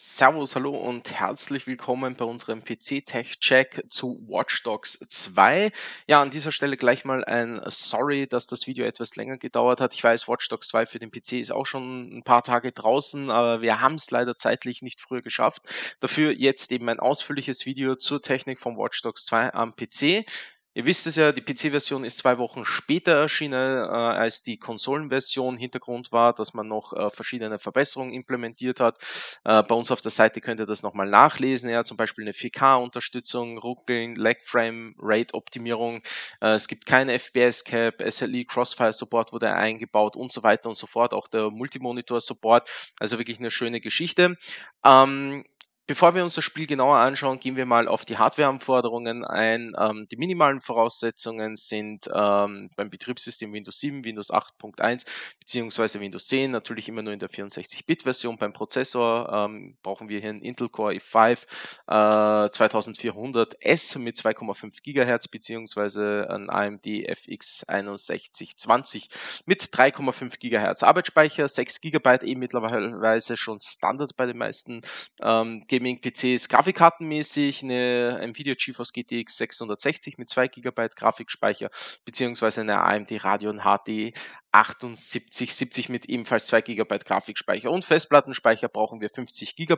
Servus, hallo und herzlich willkommen bei unserem PC Tech Check zu Watch Dogs 2. Ja, an dieser Stelle gleich mal ein Sorry, dass das Video etwas länger gedauert hat. Ich weiß, Watch Dogs 2 für den PC ist auch schon ein paar Tage draußen, aber wir haben es leider zeitlich nicht früher geschafft. Dafür jetzt eben ein ausführliches Video zur Technik von Watch Dogs 2 am PC. Ihr wisst es ja, die PC-Version ist zwei Wochen später erschienen äh, als die Konsolenversion. Hintergrund war, dass man noch äh, verschiedene Verbesserungen implementiert hat. Äh, bei uns auf der Seite könnt ihr das nochmal nachlesen. Ja, zum Beispiel eine 4K-Unterstützung, Ruckeln, lagframe Rate-Optimierung. Äh, es gibt keine FPS-Cap, SLE, Crossfire-Support wurde eingebaut und so weiter und so fort. Auch der Multimonitor-Support. Also wirklich eine schöne Geschichte. Ähm, Bevor wir uns das Spiel genauer anschauen, gehen wir mal auf die Hardware-Anforderungen ein. Ähm, die minimalen Voraussetzungen sind ähm, beim Betriebssystem Windows 7, Windows 8.1 bzw. Windows 10, natürlich immer nur in der 64-Bit-Version. Beim Prozessor ähm, brauchen wir hier einen Intel Core i5 äh, 2400S mit 2,5 GHz bzw. ein AMD FX 6120 mit 3,5 GHz Arbeitsspeicher, 6 GB eben mittlerweile schon Standard bei den meisten ähm, Gaming-PCs grafikkartenmäßig eine Nvidia GeForce GTX 660 mit 2 GB Grafikspeicher beziehungsweise eine AMD Radeon HD 7870 mit ebenfalls 2 GB Grafikspeicher und Festplattenspeicher brauchen wir 50 GB.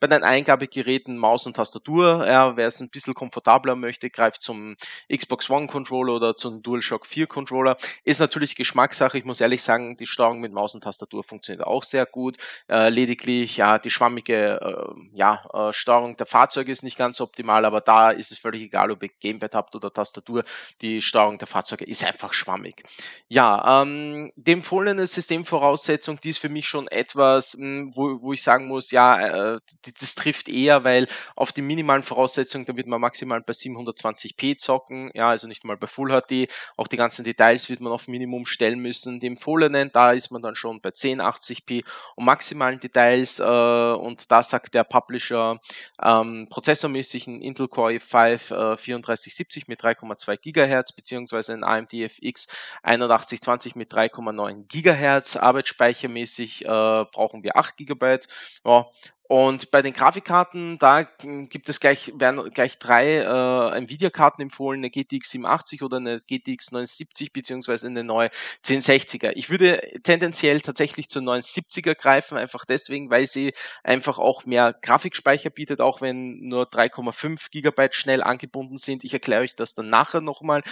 Bei den Eingabegeräten Maus und Tastatur, ja, wer es ein bisschen komfortabler möchte, greift zum Xbox One Controller oder zum DualShock 4 Controller. Ist natürlich Geschmackssache. Ich muss ehrlich sagen, die Steuerung mit Maus und Tastatur funktioniert auch sehr gut. Äh, lediglich, ja, die schwammige äh, ja, äh, Steuerung der Fahrzeuge ist nicht ganz optimal, aber da ist es völlig egal, ob ihr Gamepad habt oder Tastatur. Die Steuerung der Fahrzeuge ist einfach schwammig. Ja, ähm, ähm, die empfohlene Systemvoraussetzung, die ist für mich schon etwas, hm, wo, wo ich sagen muss, ja, äh, das trifft eher, weil auf die minimalen Voraussetzungen, da wird man maximal bei 720p zocken, ja, also nicht mal bei Full HD, auch die ganzen Details wird man auf Minimum stellen müssen. Die empfohlenen, da ist man dann schon bei 1080p und maximalen Details äh, und da sagt der Publisher ähm, prozessormäßig ein Intel Core i5 äh, 3470 mit 3,2 Gigahertz beziehungsweise ein AMD FX 8120 mit 3,9 Gigahertz. Arbeitsspeichermäßig äh, brauchen wir 8 Gigabyte. Ja, und bei den Grafikkarten, da gibt es gleich, werden gleich drei äh, Nvidia-Karten empfohlen, eine GTX 87 oder eine GTX 970 beziehungsweise eine neue 1060er. Ich würde tendenziell tatsächlich zur 970er greifen, einfach deswegen, weil sie einfach auch mehr Grafikspeicher bietet, auch wenn nur 3,5 GB schnell angebunden sind. Ich erkläre euch das dann nachher nochmal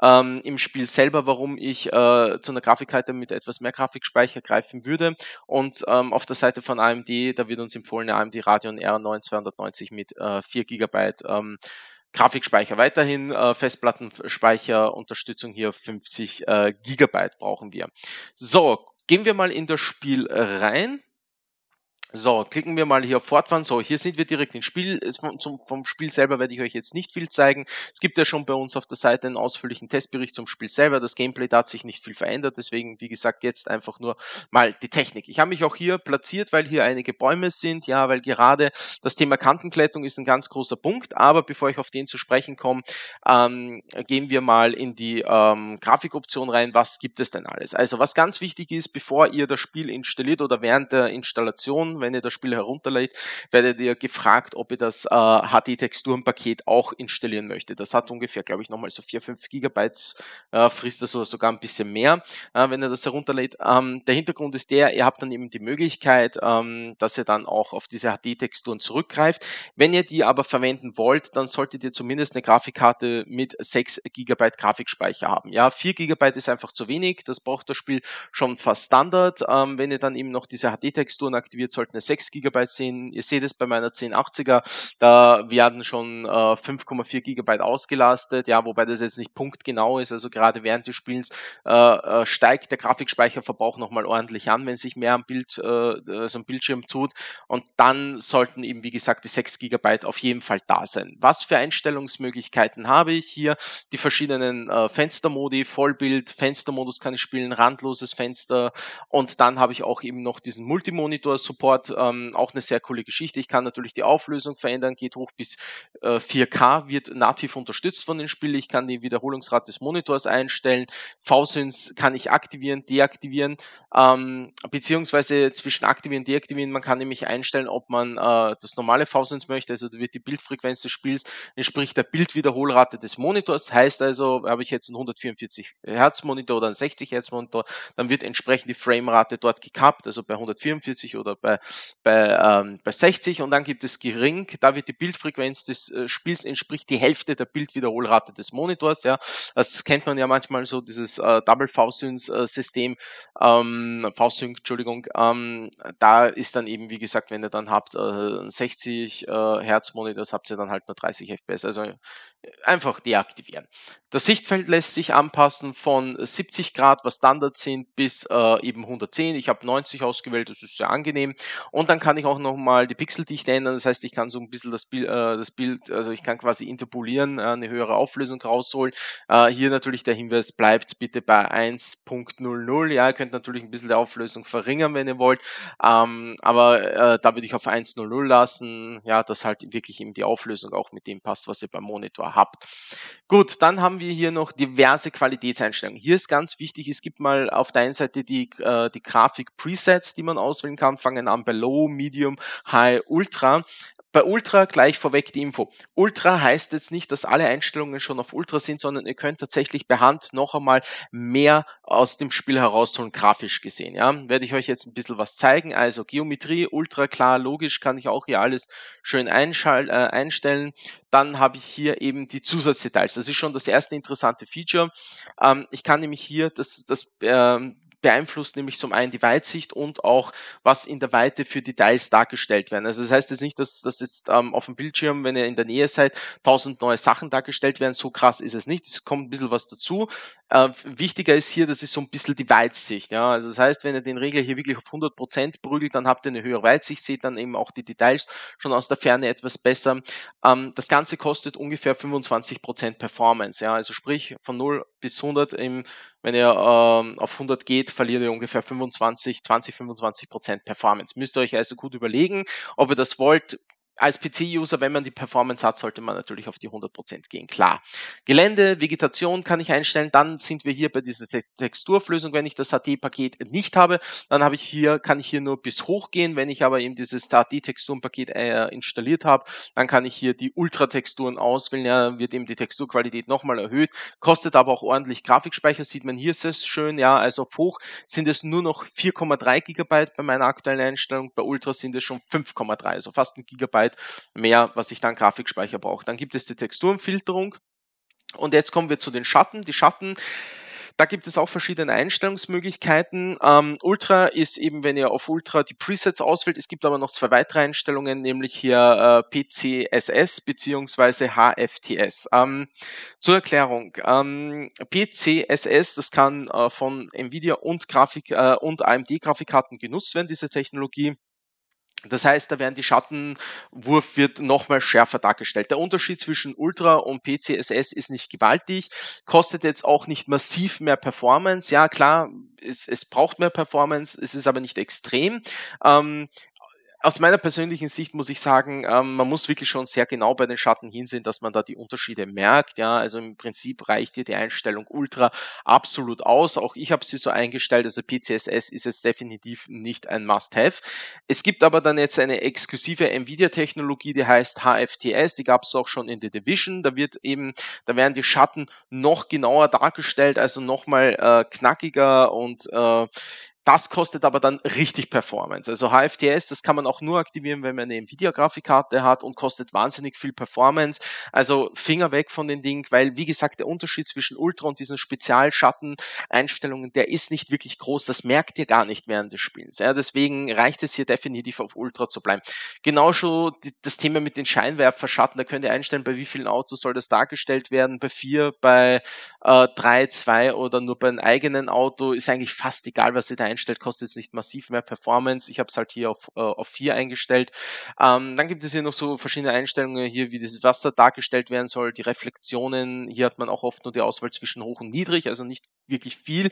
ähm, im Spiel selber, warum ich äh, zu einer Grafikkarte mit etwas mehr Grafikspeicher greifen würde. Und ähm, auf der Seite von AMD, da wird uns empfohlen, AMD Radeon R9 290 mit äh, 4 GB ähm, Grafikspeicher weiterhin, äh, Festplattenspeicher, Unterstützung hier 50 äh, Gigabyte brauchen wir. So, gehen wir mal in das Spiel rein. So, klicken wir mal hier auf Fortfahren. So, hier sind wir direkt ins Spiel. Vom, zum, vom, Spiel selber werde ich euch jetzt nicht viel zeigen. Es gibt ja schon bei uns auf der Seite einen ausführlichen Testbericht zum Spiel selber. Das Gameplay da hat sich nicht viel verändert. Deswegen, wie gesagt, jetzt einfach nur mal die Technik. Ich habe mich auch hier platziert, weil hier einige Bäume sind. Ja, weil gerade das Thema Kantenklettung ist ein ganz großer Punkt. Aber bevor ich auf den zu sprechen komme, ähm, gehen wir mal in die ähm, Grafikoption rein. Was gibt es denn alles? Also, was ganz wichtig ist, bevor ihr das Spiel installiert oder während der Installation spielen. Wenn ihr das Spiel herunterlädt, werdet ihr gefragt, ob ihr das äh, HD-Texturenpaket auch installieren möchtet. Das hat ungefähr, glaube ich, nochmal so 4, 5 GB äh, frisst das sogar ein bisschen mehr, äh, wenn ihr das herunterlädt. Ähm, der Hintergrund ist der, ihr habt dann eben die Möglichkeit, ähm, dass ihr dann auch auf diese HD-Texturen zurückgreift. Wenn ihr die aber verwenden wollt, dann solltet ihr zumindest eine Grafikkarte mit 6 GB Grafikspeicher haben. Ja, 4 GB ist einfach zu wenig, das braucht das Spiel schon fast Standard. Ähm, wenn ihr dann eben noch diese HD-Texturen aktiviert, solltet halt eine 6 GB sehen. Ihr seht es bei meiner 1080er, da werden schon äh, 5,4 GB ausgelastet, ja, wobei das jetzt nicht punktgenau ist. Also gerade während des Spiels äh, äh steigt der Grafikspeicherverbrauch nochmal ordentlich an, wenn sich mehr am Bild, äh, also am Bildschirm tut. Und dann sollten eben, wie gesagt, die 6 GB auf jeden Fall da sein. Was für Einstellungsmöglichkeiten habe ich hier? Die verschiedenen äh, Fenstermodi, Vollbild, Fenstermodus kann ich spielen, randloses Fenster und dann habe ich auch eben noch diesen Multimonitor-Support Sport. Ähm, auch eine sehr coole Geschichte. Ich kann natürlich die Auflösung verändern, geht hoch bis äh, 4K, wird nativ unterstützt von den Spielen. Ich kann die Wiederholungsrate des Monitors einstellen. VSyncs kann ich aktivieren, deaktivieren, ähm, beziehungsweise zwischen aktivieren deaktivieren. Man kann nämlich einstellen, ob man äh, das normale VSyncs möchte. Also da wird die Bildfrequenz des Spiels entspricht der Bildwiederholrate des Monitors. Heißt also, habe ich jetzt einen 144 Hertz Monitor oder einen 60 Hertz Monitor, dann wird entsprechend die Framerate dort gekappt, also bei 144 oder bei bei, ähm, bei 60 und dann gibt es gering, da wird die Bildfrequenz des äh, Spiels entspricht die Hälfte der Bildwiederholrate des Monitors. Ja, das kennt man ja manchmal so dieses äh, Double V-Sync-System, äh, ähm, V-Sync, Entschuldigung. Ähm, da ist dann eben wie gesagt, wenn ihr dann habt äh, 60 äh, Hertz Monitors, habt ihr dann halt nur 30 FPS. Also äh, einfach deaktivieren. Das Sichtfeld lässt sich anpassen von 70 Grad, was Standard sind, bis äh, eben 110. Ich habe 90 ausgewählt, das ist sehr angenehm. Und dann kann ich auch nochmal die Pixeldichte ändern. Das heißt, ich kann so ein bisschen das Bild, äh, das Bild also ich kann quasi interpolieren, äh, eine höhere Auflösung rausholen. Äh, hier natürlich der Hinweis, bleibt bitte bei 1.00. Ja, ihr könnt natürlich ein bisschen die Auflösung verringern, wenn ihr wollt. Ähm, aber äh, da würde ich auf 1.00 lassen. Ja, dass halt wirklich eben die Auflösung auch mit dem passt, was ihr beim Monitor habt. Gut, dann haben wir hier noch diverse Qualitätseinstellungen. Hier ist ganz wichtig, es gibt mal auf der einen Seite die, äh, die Grafik-Presets, die man auswählen kann, fangen an bei Low, Medium, High, Ultra. Bei Ultra gleich vorweg die Info. Ultra heißt jetzt nicht, dass alle Einstellungen schon auf Ultra sind, sondern ihr könnt tatsächlich per Hand noch einmal mehr aus dem Spiel herausholen, grafisch gesehen. Ja, werde ich euch jetzt ein bisschen was zeigen. Also Geometrie, Ultra, klar, logisch, kann ich auch hier alles schön äh, einstellen. Dann habe ich hier eben die Zusatzdetails. Das ist schon das erste interessante Feature. Ähm, ich kann nämlich hier das, das ähm, beeinflusst nämlich zum einen die Weitsicht und auch, was in der Weite für Details dargestellt werden. Also das heißt jetzt nicht, dass das jetzt ähm, auf dem Bildschirm, wenn ihr in der Nähe seid, tausend neue Sachen dargestellt werden. So krass ist es nicht. Es kommt ein bisschen was dazu. Äh, wichtiger ist hier, das ist so ein bisschen die Weitsicht. Ja? Also das heißt, wenn ihr den Regler hier wirklich auf 100% Prozent prügelt, dann habt ihr eine höhere Weitsicht, seht dann eben auch die Details schon aus der Ferne etwas besser. Ähm, das Ganze kostet ungefähr 25% Prozent Performance. Ja? Also sprich von 0 bis 100, im, wenn ihr ähm, auf 100 geht, geht, verliert ihr ungefähr 25, 20, 25 Prozent Performance. Müsst ihr euch also gut überlegen, ob ihr das wollt als PC-User, wenn man die Performance hat, sollte man natürlich auf die 100% gehen, klar. Gelände, Vegetation kann ich einstellen, dann sind wir hier bei dieser Texturflösung, wenn ich das HD-Paket nicht habe, dann habe ich hier, kann ich hier nur bis hoch gehen, wenn ich aber eben dieses hd texturen paket äh, installiert habe, dann kann ich hier die Ultra-Texturen auswählen, ja, wird eben die Texturqualität nochmal erhöht, kostet aber auch ordentlich Grafikspeicher, sieht man hier sehr schön, ja, also auf hoch sind es nur noch 4,3 Gigabyte bei meiner aktuellen Einstellung, bei Ultra sind es schon 5,3, also fast ein Gigabyte Gigabyte mehr, was ich dann Grafikspeicher brauche. Dann gibt es die Texturenfilterung. Und jetzt kommen wir zu den Schatten. Die Schatten da gibt es auch verschiedene Einstellungsmöglichkeiten. Ähm, Ultra ist eben, wenn ihr auf Ultra die Presets auswählt. Es gibt aber noch zwei weitere Einstellungen, nämlich hier äh, PCSS beziehungsweise HFTS. Ähm, zur Erklärung, ähm, PCSS, das kann äh, von Nvidia und, Grafik, äh, und AMD-Grafikkarten genutzt werden, diese Technologie. Das heißt, da werden die Schattenwurf wird nochmal schärfer dargestellt. Der Unterschied zwischen Ultra und PCSS ist nicht gewaltig, kostet jetzt auch nicht massiv mehr Performance. Ja, klar, es, es braucht mehr Performance, es ist aber nicht extrem. Ähm, aus meiner persönlichen Sicht muss ich sagen, ähm, man muss wirklich schon sehr genau bei den Schatten hinsehen, dass man da die Unterschiede merkt. Ja, also im Prinzip reicht dir die Einstellung Ultra absolut aus. Auch ich habe sie so eingestellt. Also PCSS ist es definitiv nicht ein Must-Have. Es gibt aber dann jetzt eine exklusive Nvidia-Technologie, die heißt HFTS. Die gab es auch schon in The Division. Da wird eben, da werden die Schatten noch genauer dargestellt, also nochmal äh, knackiger und äh, das kostet aber dann richtig Performance. Also HFTS, das kann man auch nur aktivieren, wenn man eine Nvidia-Grafikkarte hat und kostet wahnsinnig viel Performance. Also Finger weg von dem Ding, weil wie gesagt, der Unterschied zwischen Ultra und diesen Spezialschatten-Einstellungen, der ist nicht wirklich groß. Das merkt ihr gar nicht während des Spiels. Ja, deswegen reicht es hier definitiv auf Ultra zu bleiben. Genauso das Thema mit den Scheinwerferschatten, da könnt ihr einstellen, bei wie vielen Autos soll das dargestellt werden. Bei vier, bei äh, drei, zwei oder nur bei einem eigenen Auto ist eigentlich fast egal, was ihr da einstellt eingestellt, kostet es nicht massiv mehr Performance. Ich habe es halt hier auf, äh, auf 4 eingestellt. Ähm, dann gibt es hier noch so verschiedene Einstellungen hier, wie das Wasser dargestellt werden soll, die Reflexionen. Hier hat man auch oft nur die Auswahl zwischen hoch und niedrig, also nicht wirklich viel.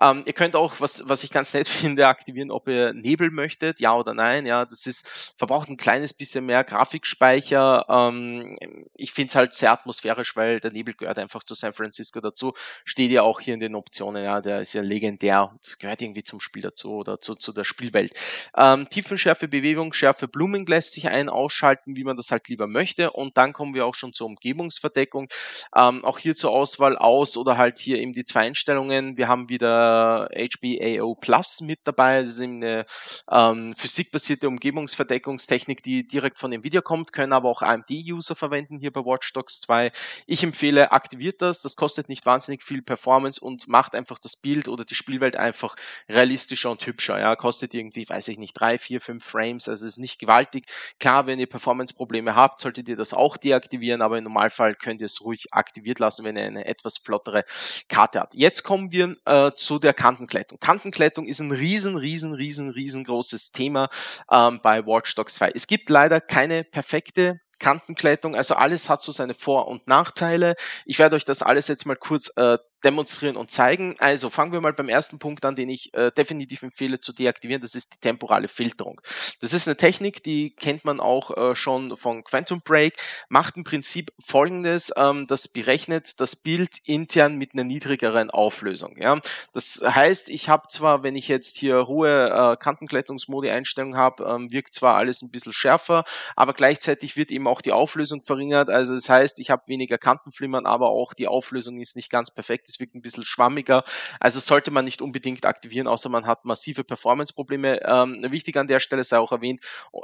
Ähm, ihr könnt auch, was, was ich ganz nett finde, aktivieren, ob ihr Nebel möchtet, ja oder nein. Ja, das ist, verbraucht ein kleines bisschen mehr Grafikspeicher. Ähm, ich finde es halt sehr atmosphärisch, weil der Nebel gehört einfach zu San Francisco dazu. Steht ja auch hier in den Optionen, ja, der ist ja legendär. Das gehört irgendwie zum zum Spiel dazu oder zu, zu der Spielwelt. Ähm, Tiefenschärfe, Bewegungsschärfe, Blooming lässt sich ein ausschalten, wie man das halt lieber möchte. Und dann kommen wir auch schon zur Umgebungsverdeckung. Ähm, auch hier zur Auswahl aus oder halt hier eben die zwei Einstellungen. Wir haben wieder HBAO Plus mit dabei. Das ist eben eine ähm, physikbasierte Umgebungsverdeckungstechnik, die direkt von dem Video kommt, können aber auch AMD-User verwenden hier bei Watch Dogs 2. Ich empfehle, aktiviert das. Das kostet nicht wahnsinnig viel Performance und macht einfach das Bild oder die Spielwelt einfach relativ realistischer und hübscher. Ja, kostet irgendwie, weiß ich nicht, drei, vier, fünf Frames. Also ist nicht gewaltig. Klar, wenn ihr Performance-Probleme habt, solltet ihr das auch deaktivieren, aber im Normalfall könnt ihr es ruhig aktiviert lassen, wenn ihr eine etwas flottere Karte habt. Jetzt kommen wir äh, zu der Kantenklettung. Kantenklettung ist ein riesen, riesen, riesen, riesengroßes Thema ähm, bei Watch Dogs 2. Es gibt leider keine perfekte Kantenklettung. Also alles hat so seine Vor- und Nachteile. Ich werde euch das alles jetzt mal kurz äh, demonstrieren und zeigen. Also fangen wir mal beim ersten Punkt an, den ich äh, definitiv empfehle zu deaktivieren. Das ist die temporale Filterung. Das ist eine Technik, die kennt man auch äh, schon von Quantum Break. Macht im Prinzip Folgendes: ähm, Das berechnet das Bild intern mit einer niedrigeren Auflösung. Ja, das heißt, ich habe zwar, wenn ich jetzt hier hohe äh, Kantenklettungsmodi-Einstellung habe, ähm, wirkt zwar alles ein bisschen schärfer, aber gleichzeitig wird eben auch die Auflösung verringert. Also das heißt, ich habe weniger Kantenflimmern, aber auch die Auflösung ist nicht ganz perfekt es wirkt ein bisschen schwammiger. Also sollte man nicht unbedingt aktivieren, außer man hat massive Performance-Probleme. Ähm, wichtig an der Stelle sei auch erwähnt,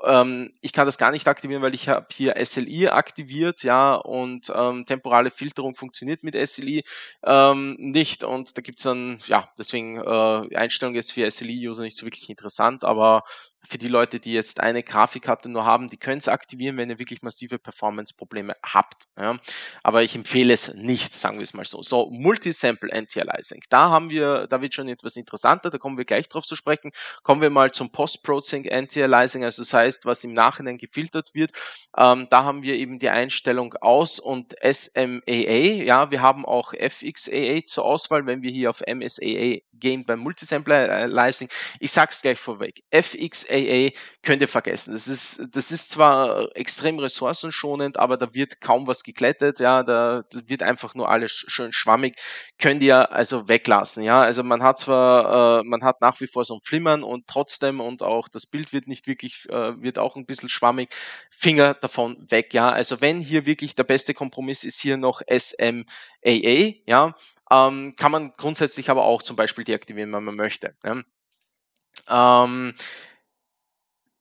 ähm, ich kann das gar nicht aktivieren, weil ich habe hier SLI aktiviert, ja, und ähm, temporale Filterung funktioniert mit SLI ähm, nicht. Und da gibt's dann, ja, deswegen äh, Einstellung jetzt für SLI-User nicht so wirklich interessant, aber für die Leute, die jetzt eine Grafikkarte nur haben, die können es aktivieren, wenn ihr wirklich massive Performance-Probleme habt. Ja. Aber ich empfehle es nicht, sagen wir es mal so. So, Multisample Anti-Aliasing. Da haben wir, da wird schon etwas interessanter, da kommen wir gleich drauf zu sprechen. Kommen wir mal zum Post-Processing Anti-Aliasing, also das heißt, was im Nachhinein gefiltert wird. Ähm, da haben wir eben die Einstellung aus und SMAA. Ja, wir haben auch FXAA zur Auswahl, wenn wir hier auf MSAA gehen beim Multisample Aliasing. Ich sag's gleich vorweg. FXAA FAA könnt ihr vergessen. Das ist, das ist zwar extrem ressourcenschonend, aber da wird kaum was geklettet, ja, da wird einfach nur alles schön schwammig, könnt ihr also weglassen, ja. Also man hat zwar, äh, man hat nach wie vor so ein Flimmern und trotzdem und auch das Bild wird nicht wirklich, äh, wird auch ein bisschen schwammig, Finger davon weg, ja. Also wenn hier wirklich der beste Kompromiss ist hier noch SMAA, ja, ähm, kann man grundsätzlich aber auch zum Beispiel deaktivieren, wenn man möchte. Ja? Ähm,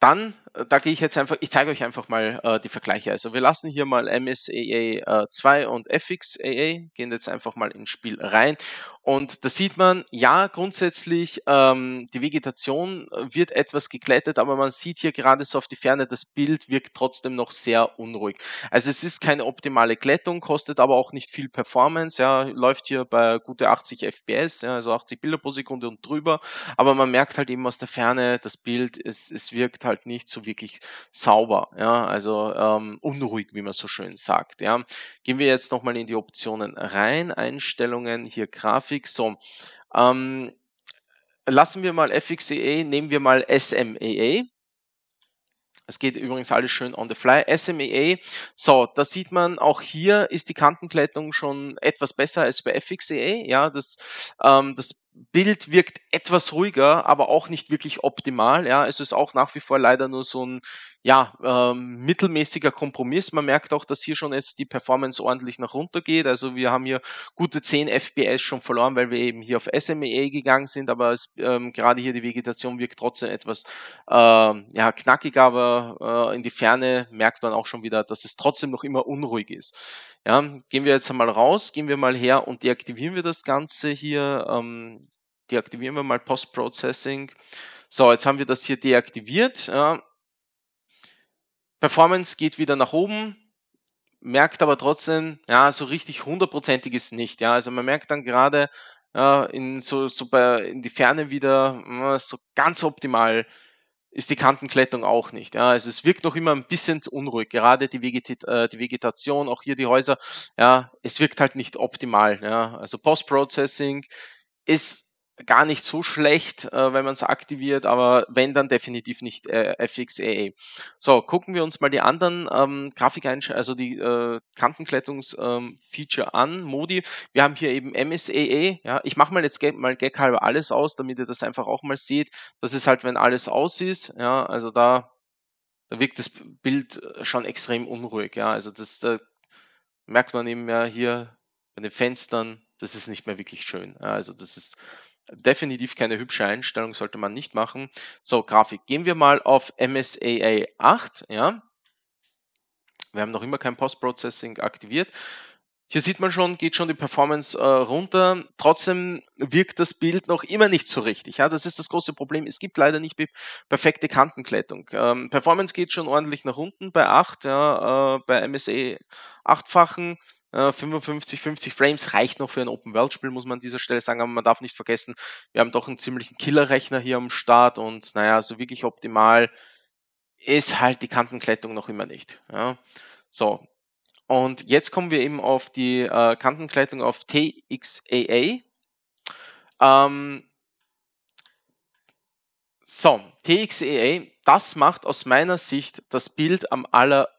dann, äh, da gehe ich jetzt einfach, ich zeige euch einfach mal äh, die Vergleiche. Also wir lassen hier mal MSAA äh, 2 und FXAA, gehen jetzt einfach mal ins Spiel rein. Und da sieht man, ja, grundsätzlich, ähm, die Vegetation äh, wird etwas geglättet, aber man sieht hier gerade so auf die Ferne, das Bild wirkt trotzdem noch sehr unruhig. Also es ist keine optimale Glättung, kostet aber auch nicht viel Performance, ja, läuft hier bei gute 80 FPS, ja, also 80 Bilder pro Sekunde und drüber, aber man merkt halt eben aus der Ferne, das Bild, es, es wirkt halt halt nicht so wirklich sauber, ja, also ähm, unruhig, wie man so schön sagt, ja. Gehen wir jetzt nochmal in die Optionen rein, Einstellungen, hier Grafik, so. Ähm, lassen wir mal FXEA, e, nehmen wir mal SMEA. E. Es geht übrigens alles schön on the fly. SMEA, e, so, da sieht man, auch hier ist die Kantenglättung schon etwas besser als bei FXEA. Ja, das, ähm, das Bild wirkt etwas ruhiger, aber auch nicht wirklich optimal. Ja, es ist auch nach wie vor leider nur so ein ja, ähm, mittelmäßiger Kompromiss. Man merkt auch, dass hier schon jetzt die Performance ordentlich nach runter geht. Also wir haben hier gute 10 FPS schon verloren, weil wir eben hier auf SMEA gegangen sind, aber es, ähm, gerade hier die Vegetation wirkt trotzdem etwas ähm, ja, knackig, aber äh, in die Ferne merkt man auch schon wieder, dass es trotzdem noch immer unruhig ist. Ja, gehen wir jetzt einmal raus, gehen wir mal her und deaktivieren wir das Ganze hier. Ähm, deaktivieren wir mal Post-Processing. So, jetzt haben wir das hier deaktiviert. Ja. Performance geht wieder nach oben, merkt aber trotzdem, ja, so richtig hundertprozentig ist nicht. Ja, also man merkt dann gerade ja, in so, so bei, in die Ferne wieder so ganz optimal ist die Kantenklettung auch nicht. Ja, also es wirkt noch immer ein bisschen unruhig, gerade die, Veget äh, die, Vegetation, auch hier die Häuser, ja, es wirkt halt nicht optimal. Ja. Also Post-Processing ist gar nicht so schlecht, äh, wenn man es aktiviert, aber wenn, dann definitiv nicht äh, FXAA. So, gucken wir uns mal die anderen ähm, Grafikeinstellungen, also die äh, Kantenklettungs-Feature ähm, an, Modi. Wir haben hier eben MSAA, ja, ich mache mal jetzt mal Gag halber alles aus, damit ihr das einfach auch mal seht. Das ist halt, wenn alles aus ist, ja, also da, da wirkt das Bild schon extrem unruhig, ja, also das da merkt man eben ja hier bei den Fenstern, das ist nicht mehr wirklich schön. Ja, also das ist definitiv keine hübsche Einstellung, sollte man nicht machen. So, Grafik. Gehen wir mal auf MSAA 8, ja. Wir haben noch immer kein Post-Processing aktiviert. Hier sieht man schon, geht schon die Performance äh, runter. Trotzdem wirkt das Bild noch immer nicht so richtig. Ja, das ist das große Problem. Es gibt leider nicht perfekte Kantenklettung. Ähm, Performance geht schon ordentlich nach unten bei 8, ja, äh, bei MSE 8-fachen. 55, äh, 50 Frames reicht noch für ein Open-World-Spiel, muss man an dieser Stelle sagen, aber man darf nicht vergessen, wir haben doch einen ziemlichen Killer-Rechner hier am Start und naja, so wirklich optimal ist halt die Kantenklettung noch immer nicht. Ja. So, und jetzt kommen wir eben auf die äh, Kantenklettung auf TXAA. Ähm, so, TXAA, das macht aus meiner Sicht das Bild am aller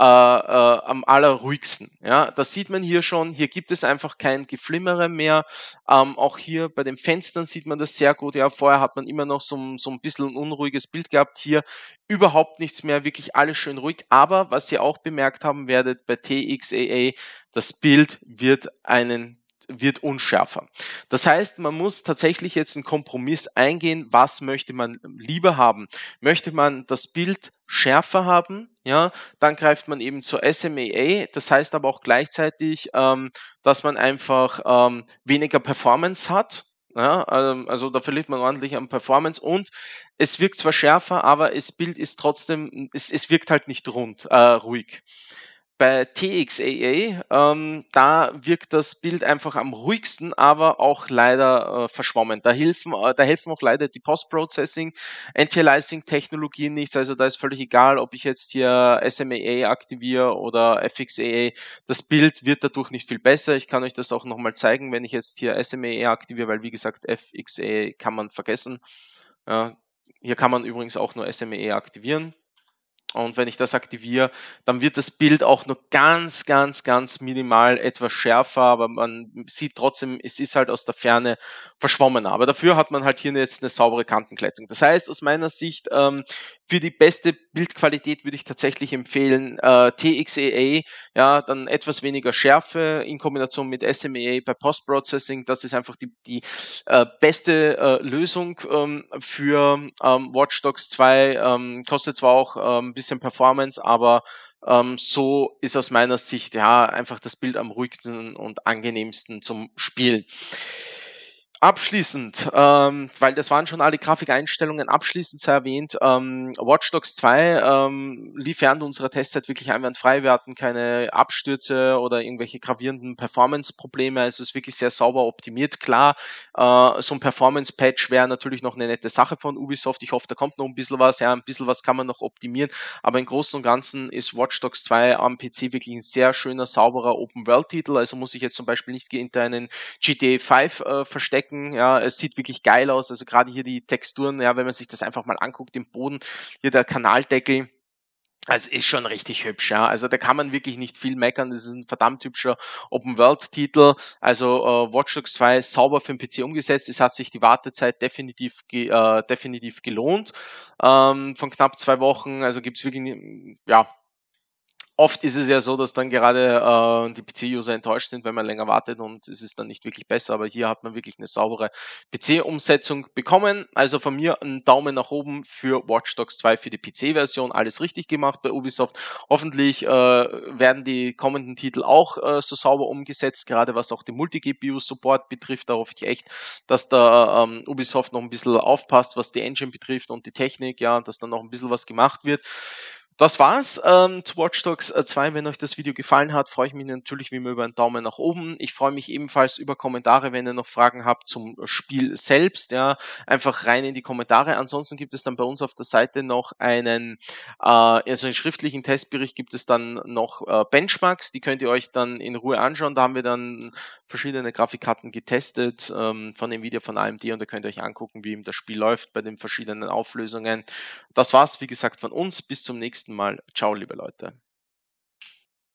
äh, äh, am allerruhigsten. Ja, das sieht man hier schon. Hier gibt es einfach kein Geflimmere mehr. Ähm, auch hier bei den Fenstern sieht man das sehr gut. Ja, vorher hat man immer noch so, so ein bisschen ein unruhiges Bild gehabt. Hier überhaupt nichts mehr, wirklich alles schön ruhig. Aber was ihr auch bemerkt haben werdet bei TXAA, das Bild wird einen wird unschärfer. Das heißt, man muss tatsächlich jetzt einen Kompromiss eingehen, was möchte man lieber haben. Möchte man das Bild schärfer haben, ja, dann greift man eben zur SMAA, das heißt aber auch gleichzeitig, ähm, dass man einfach ähm, weniger Performance hat, ja, ähm, also da verliert man ordentlich an Performance und es wirkt zwar schärfer, aber das Bild ist trotzdem, es, es wirkt halt nicht rund, äh, ruhig. Bei TXAA, ähm, da wirkt das Bild einfach am ruhigsten, aber auch leider äh, verschwommen. Da helfen, äh, da helfen auch leider die Post-Processing, Anti-Aliasing-Technologien nichts. Also da ist völlig egal, ob ich jetzt hier SMAA aktiviere oder FXAA. Das Bild wird dadurch nicht viel besser. Ich kann euch das auch nochmal zeigen, wenn ich jetzt hier SMAA aktiviere, weil wie gesagt, FXAA kann man vergessen. Äh, hier kann man übrigens auch nur SMAA aktivieren. Und wenn ich das aktiviere, dann wird das Bild auch nur ganz, ganz, ganz minimal etwas schärfer, aber man sieht trotzdem, es ist halt aus der Ferne verschwommener. Aber dafür hat man halt hier jetzt eine saubere Kantenklettung. Das heißt, aus meiner Sicht, ähm, für die beste Bildqualität würde ich tatsächlich empfehlen, äh, TXEA, ja, dann etwas weniger Schärfe in Kombination mit SMEA bei Post-Processing. Das ist einfach die, die äh, beste äh, Lösung ähm, für ähm, Watchdogs 2. kostet zwar auch ähm, bisschen Performance, aber ähm, so ist aus meiner Sicht ja einfach das Bild am ruhigsten und angenehmsten zum Spielen. Abschließend, ähm, weil das waren schon alle Grafikeinstellungen abschließend sehr erwähnt, ähm, Watch Dogs 2 ähm, lief während unserer Testzeit wirklich einwandfrei. Wir hatten keine Abstürze oder irgendwelche gravierenden Performance-Probleme. Also es ist wirklich sehr sauber optimiert. Klar, äh, so ein Performance-Patch wäre natürlich noch eine nette Sache von Ubisoft. Ich hoffe, da kommt noch ein bisschen was. Ja, ein bisschen was kann man noch optimieren. Aber im Großen und Ganzen ist Watch Dogs 2 am PC wirklich ein sehr schöner, sauberer Open-World-Titel. Also muss ich jetzt zum Beispiel nicht hinter einen GTA 5 äh, verstecken Ecken. Ja, es sieht wirklich geil aus. Also gerade hier die Texturen, ja, wenn man sich das einfach mal anguckt, im Boden, hier der Kanaldeckel. Also ist schon richtig hübsch, ja. Also da kann man wirklich nicht viel meckern. Das ist ein verdammt hübscher Open-World-Titel. Also äh, Watch Dogs 2 sauber für den PC umgesetzt. Es hat sich die Wartezeit definitiv, ge äh, definitiv gelohnt. Ähm, von knapp zwei Wochen. Also gibt's wirklich, ja, oft ist es ja so, dass dann gerade äh, die PC-User enttäuscht sind, wenn man länger wartet und es ist dann nicht wirklich besser. Aber hier hat man wirklich eine saubere PC-Umsetzung bekommen. Also von mir ein Daumen nach oben für Watch Dogs 2 für die PC-Version. Alles richtig gemacht bei Ubisoft. Hoffentlich äh, werden die kommenden Titel auch äh, so sauber umgesetzt, gerade was auch den Multi-GPU-Support betrifft. Da hoffe ich echt, dass da ähm, Ubisoft noch ein bisschen aufpasst, was die Engine betrifft und die Technik, ja, dass da noch ein bisschen was gemacht wird das war's ähm, zu Watch Dogs 2. Äh, wenn euch das Video gefallen hat, freue ich mich natürlich wie immer über einen Daumen nach oben. Ich freue mich ebenfalls über Kommentare, wenn ihr noch Fragen habt zum Spiel selbst. Ja, einfach rein in die Kommentare. Ansonsten gibt es dann bei uns auf der Seite noch einen, äh, also einen schriftlichen Testbericht gibt es dann noch äh, Benchmarks. Die könnt ihr euch dann in Ruhe anschauen. Da haben wir dann verschiedene Grafikkarten getestet ähm, von dem Video von AMD und da könnt ihr euch angucken, wie ihm das Spiel läuft bei den verschiedenen Auflösungen. Das war's, wie gesagt, von uns. Bis zum nächsten nächsten Mal. Ciao, liebe Leute.